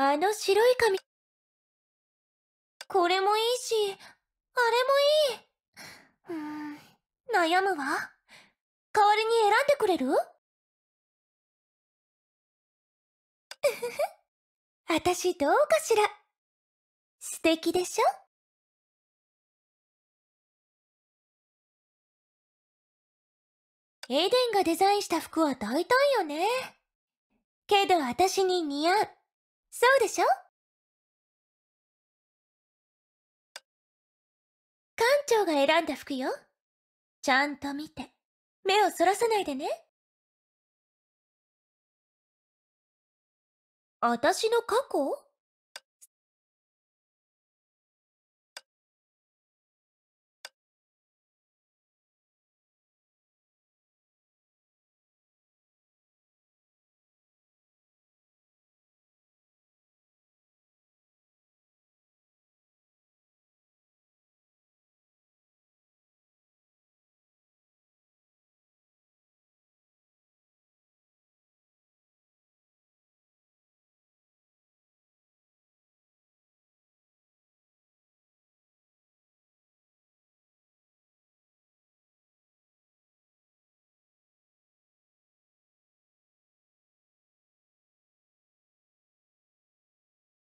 あの白い髪。これもいいし、あれもいい。うーん、悩むわ。代わりに選んでくれるうふふ。私 どうかしら。素敵でしょエデンがデザインした服は大胆よね。けど私に似合う。そうでしょ館長が選んだ服よ。ちゃんと見て、目をそらさないでね。私の過去